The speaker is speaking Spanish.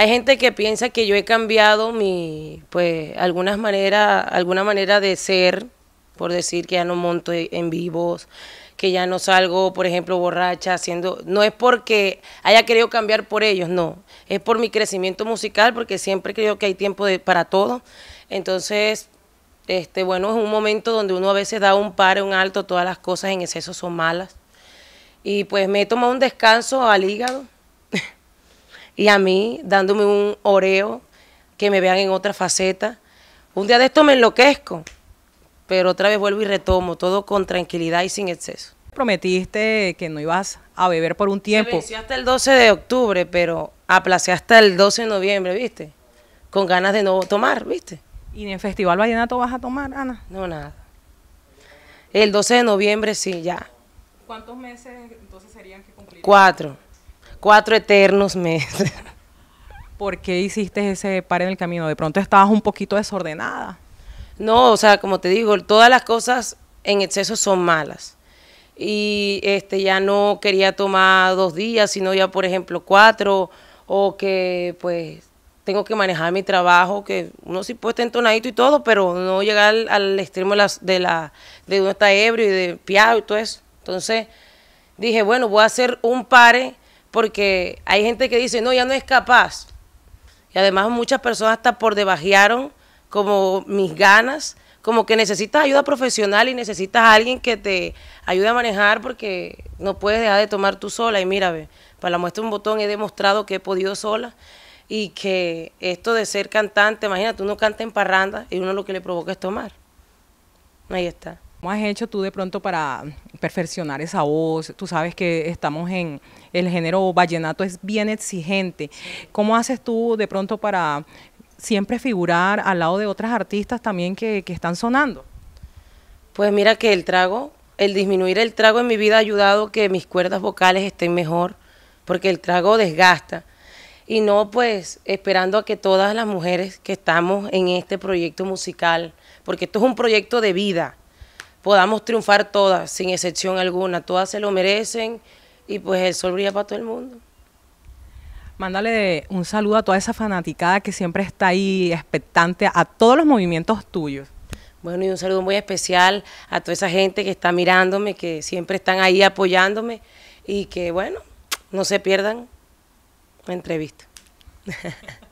Hay gente que piensa que yo he cambiado mi, pues, algunas manera, alguna manera de ser, por decir que ya no monto en vivos, que ya no salgo, por ejemplo, borracha, haciendo... No es porque haya querido cambiar por ellos, no. Es por mi crecimiento musical, porque siempre creo que hay tiempo para todo. Entonces, este, bueno, es un momento donde uno a veces da un paro, un alto, todas las cosas en exceso son malas. Y pues me he tomado un descanso al hígado y a mí dándome un oreo, que me vean en otra faceta. Un día de esto me enloquezco, pero otra vez vuelvo y retomo, todo con tranquilidad y sin exceso. Prometiste que no ibas a beber por un tiempo. hasta el 12 de octubre, pero aplacé hasta el 12 de noviembre, ¿viste? Con ganas de no tomar, ¿viste? ¿Y en el Festival Vallenato vas a tomar, Ana? No, nada. El 12 de noviembre sí, ya. ¿Cuántos meses entonces serían que cumplir? Cuatro cuatro eternos meses. ¿Por qué hiciste ese par en el camino? De pronto estabas un poquito desordenada. No, o sea, como te digo, todas las cosas en exceso son malas. Y este ya no quería tomar dos días, sino ya, por ejemplo, cuatro, o que pues tengo que manejar mi trabajo, que uno sí puede estar entonadito y todo, pero no llegar al, extremo de, la de uno está ebrio y de piado y todo eso. Entonces dije, bueno, voy a hacer un par porque hay gente que dice, no, ya no es capaz. Y además muchas personas hasta por debajearon como mis ganas, como que necesitas ayuda profesional y necesitas a alguien que te ayude a manejar porque no puedes dejar de tomar tú sola. Y mira, ve, para la muestra un botón he demostrado que he podido sola y que esto de ser cantante, imagínate, uno canta en parranda y uno lo que le provoca es tomar. Ahí está. ¿Cómo has hecho tú de pronto para perfeccionar esa voz? Tú sabes que estamos en el género vallenato, es bien exigente. ¿Cómo haces tú de pronto para siempre figurar al lado de otras artistas también que, están sonando? Pues mira que el trago, el disminuir el trago en mi vida ha ayudado que mis cuerdas vocales estén mejor, porque el trago desgasta. Y no pues esperando a que todas las mujeres que estamos en este proyecto musical, porque esto es un proyecto de vida, podamos triunfar todas, sin excepción alguna. Todas se lo merecen y pues el sol brilla para todo el mundo. Mándale un saludo a toda esa fanaticada que siempre está ahí expectante a todos los movimientos tuyos. Bueno, y un saludo muy especial a toda esa gente que está mirándome, que siempre están ahí apoyándome y que, bueno, no se pierdan la entrevista.